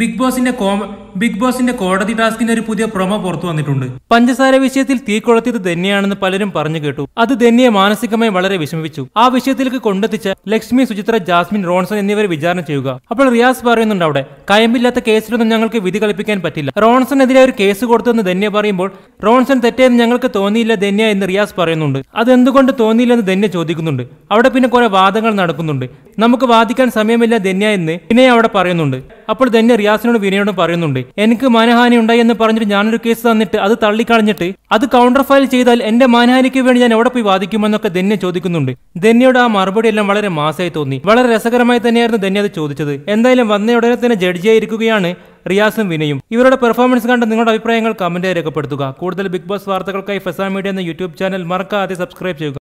big ബോസിന്റെ big ബോസിന്റെ കോടതി ടാസ്കിന്റെ ഒരു പുതിയ പ്രൊമോ പുറത്തു വന്നിട്ടുണ്ട് പഞ്ചസാര വിഷയത്തിൽ തീ കൊളുത്തിയത് ധന്യയാണെന്ന് പലരും പറഞ്ഞു കേട്ടു അത് ധന്യയെ മാനസികമായി വളരെ വിഷമിപ്പിച്ചു ആ വിഷയത്തിലേക്ക് കൊണ്ടെത്തിച്ച ലക്ഷ്മി സുചിത്ര ജാസ്മിൻ റോൺസൺ എന്നിവരെ വിചാരണ ചെയ്യുക അപ്പോൾ റിയാസ് പറയുന്നുണ്ട് അവിടെ കയമ്പില്ലാത്ത കേസിലൊന്നും ഞങ്ങൾക്ക് വിധി കൽപ്പിക്കാൻ പറ്റില്ല റോൺസണെതിരെ ഒരു കേസ് കൊടുത്തെന്ന് ധന്യ പറയുമ്പോൾ റോൺസൺ തെറ്റേന്ന് ഞങ്ങൾക്ക് തോന്നിയില്ല ധന്യ എന്ന് റിയാസ് പറയുന്നുണ്ട് അത് എന്തുകൊണ്ട് തോന്നിയില്ലെന്ന് ധന്യ ചോദിക്കുന്നുണ്ട് അവിടെ പിന്നെ കുറെ വാദങ്ങൾ നടക്കുന്നുണ്ട് നമുക്ക് വാദിക്കാൻ സമയമില്ല ധന്യ എന്ന് പിന്നെ അവിടെ പറയുന്നുണ്ട് അപ്പോൾ തന്നെ റിയാസിനോട് വിനയോട് പറയുന്നുണ്ട് എനിക്ക് മാനഹാനി ഉണ്ടായി എന്ന് പറഞ്ഞിട്ട് ഞാനൊരു കേസ് തന്നിട്ട് അത് തള്ളിക്കളഞ്ഞിട്ട് അത് കൗണ്ടർ ഫയൽ ചെയ്താൽ എന്റെ മാനഹാനിക്ക് വേണ്ടി ഞാൻ എവിടെ പോയി വാദിക്കുമെന്നൊക്കെ ധന്യ ചോദിക്കുന്നുണ്ട് ധന്യയുടെ ആ മറുപടി എല്ലാം വളരെ മാസമായി തോന്നി വളരെ രസകരമായി തന്നെയായിരുന്നു ധന്യ അത് ചോദിച്ചത് എന്തായാലും വന്ന ഉടനെ തന്നെ ജഡ്ജിയായി ഇരിക്കുകയാണ് റിയാസും വിനയും ഇവരുടെ പെർഫോമൻസ് കണ്ട് നിങ്ങളുടെ അഭിപ്രായങ്ങൾ കമന്റായി രേഖപ്പെടുത്തുക കൂടുതൽ ബിഗ് ബോസ് വാർത്തകൾക്കായി ഫെസാ മീഡിയ എന്ന യൂട്യൂബ് ചാനൽ മറക്കാതെ സബ്സ്ക്രൈബ് ചെയ്യുക